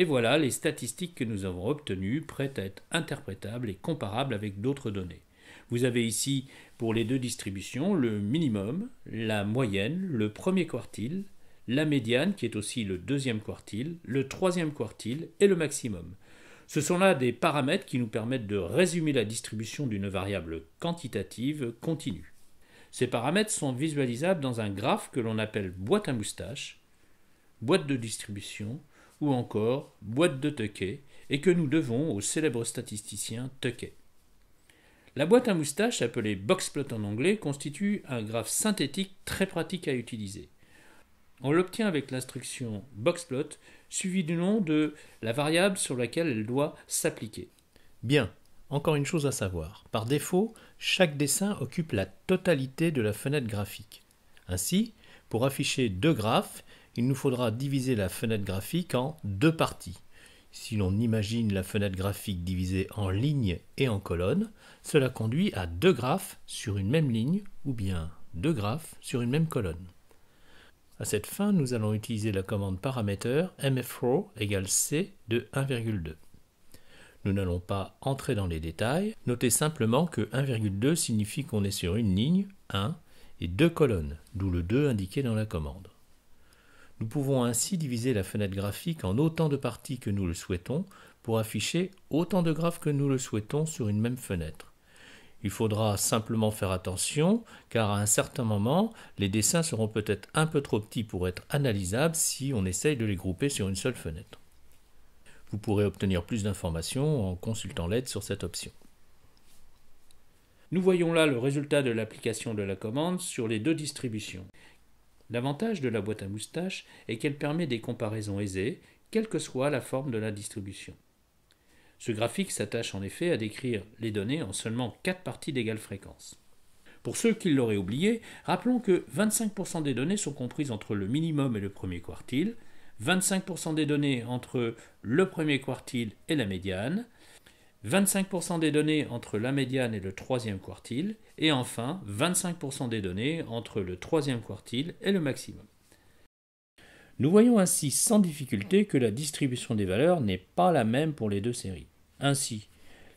Et voilà les statistiques que nous avons obtenues, prêtes à être interprétables et comparables avec d'autres données. Vous avez ici, pour les deux distributions, le minimum, la moyenne, le premier quartile, la médiane, qui est aussi le deuxième quartile, le troisième quartile et le maximum. Ce sont là des paramètres qui nous permettent de résumer la distribution d'une variable quantitative continue. Ces paramètres sont visualisables dans un graphe que l'on appelle boîte à moustache, boîte de distribution ou encore boîte de Tucket, et que nous devons au célèbre statisticien Tucket. La boîte à moustache, appelée boxplot en anglais, constitue un graphe synthétique très pratique à utiliser. On l'obtient avec l'instruction boxplot suivie du nom de la variable sur laquelle elle doit s'appliquer. Bien, encore une chose à savoir. Par défaut, chaque dessin occupe la totalité de la fenêtre graphique. Ainsi, pour afficher deux graphes, il nous faudra diviser la fenêtre graphique en deux parties. Si l'on imagine la fenêtre graphique divisée en lignes et en colonnes, cela conduit à deux graphes sur une même ligne ou bien deux graphes sur une même colonne. À cette fin, nous allons utiliser la commande paramètre mfrow égale c de 1,2. Nous n'allons pas entrer dans les détails, notez simplement que 1,2 signifie qu'on est sur une ligne, 1, et deux colonnes, d'où le 2 indiqué dans la commande. Nous pouvons ainsi diviser la fenêtre graphique en autant de parties que nous le souhaitons pour afficher autant de graphes que nous le souhaitons sur une même fenêtre. Il faudra simplement faire attention car à un certain moment, les dessins seront peut-être un peu trop petits pour être analysables si on essaye de les grouper sur une seule fenêtre. Vous pourrez obtenir plus d'informations en consultant l'aide sur cette option. Nous voyons là le résultat de l'application de la commande sur les deux distributions. L'avantage de la boîte à moustache est qu'elle permet des comparaisons aisées, quelle que soit la forme de la distribution. Ce graphique s'attache en effet à décrire les données en seulement quatre parties d'égale fréquence. Pour ceux qui l'auraient oublié, rappelons que 25% des données sont comprises entre le minimum et le premier quartile, 25% des données entre le premier quartile et la médiane, 25% des données entre la médiane et le troisième quartile, et enfin 25% des données entre le troisième quartile et le maximum. Nous voyons ainsi sans difficulté que la distribution des valeurs n'est pas la même pour les deux séries. Ainsi,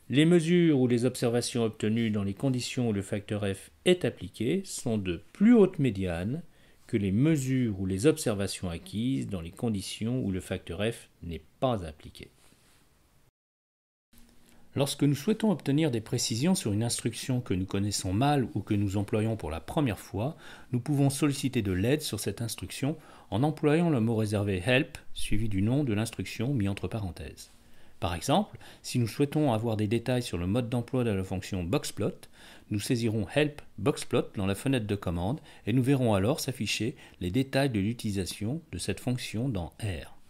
les mesures ou les observations obtenues dans les conditions où le facteur f est appliqué sont de plus haute médiane que les mesures ou les observations acquises dans les conditions où le facteur f n'est pas appliqué. Lorsque nous souhaitons obtenir des précisions sur une instruction que nous connaissons mal ou que nous employons pour la première fois, nous pouvons solliciter de l'aide sur cette instruction en employant le mot réservé help suivi du nom de l'instruction mis entre parenthèses. Par exemple, si nous souhaitons avoir des détails sur le mode d'emploi de la fonction boxplot, nous saisirons help boxplot dans la fenêtre de commande et nous verrons alors s'afficher les détails de l'utilisation de cette fonction dans R.